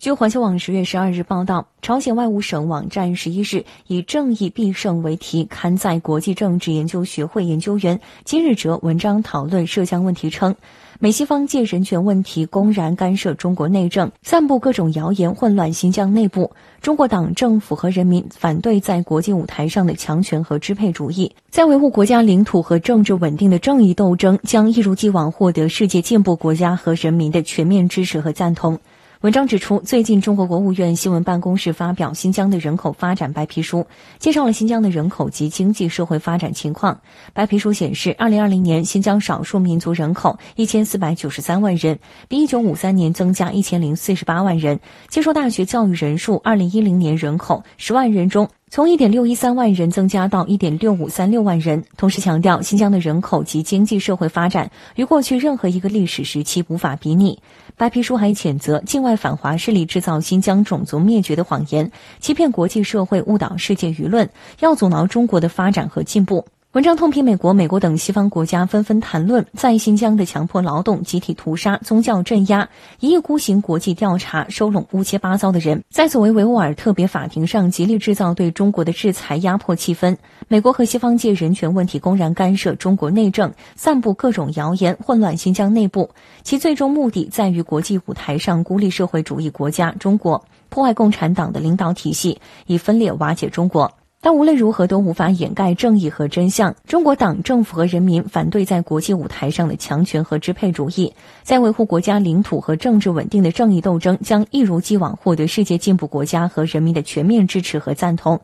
据环球网十月十二日报道，朝鲜外务省网站十一日以“正义必胜”为题刊载国际政治研究学会研究员金日哲文章，讨论涉疆问题称，美西方借人权问题公然干涉中国内政，散布各种谣言，混乱新疆内部。中国党政府和人民反对在国际舞台上的强权和支配主义，在维护国家领土和政治稳定的正义斗争，将一如既往获得世界进步国家和人民的全面支持和赞同。文章指出，最近中国国务院新闻办公室发表《新疆的人口发展白皮书》，介绍了新疆的人口及经济社会发展情况。白皮书显示，二零二零年新疆少数民族人口一千四百九十三万人，比一九五三年增加一千零四十八万人，接受大学教育人数二零一零年人口十万人中。从一点六一三万人增加到一点六五三六万人，同时强调新疆的人口及经济社会发展与过去任何一个历史时期无法比拟。白皮书还谴责境外反华势力制造新疆种族灭绝的谎言，欺骗国际社会，误导世界舆论，要阻挠中国的发展和进步。文章痛批美国、美国等西方国家纷纷谈论在新疆的强迫劳动、集体屠杀、宗教镇压，一意孤行；国际调查收拢乌七八糟的人，在所谓维吾尔特别法庭上极力制造对中国的制裁、压迫气氛；美国和西方界人权问题公然干涉中国内政，散布各种谣言，混乱新疆内部。其最终目的在于国际舞台上孤立社会主义国家中国，破坏共产党的领导体系，以分裂瓦解中国。但无论如何都无法掩盖正义和真相。中国党政府和人民反对在国际舞台上的强权和支配主义，在维护国家领土和政治稳定的正义斗争将一如既往获得世界进步国家和人民的全面支持和赞同。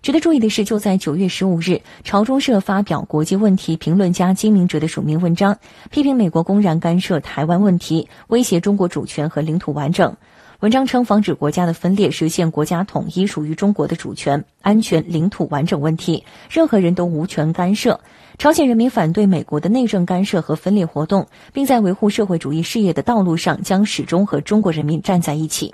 值得注意的是，就在九月十五日，朝中社发表国际问题评论家金明哲的署名文章，批评美国公然干涉台湾问题，威胁中国主权和领土完整。文章称，防止国家的分裂，实现国家统一，属于中国的主权、安全、领土完整问题，任何人都无权干涉。朝鲜人民反对美国的内政干涉和分裂活动，并在维护社会主义事业的道路上，将始终和中国人民站在一起。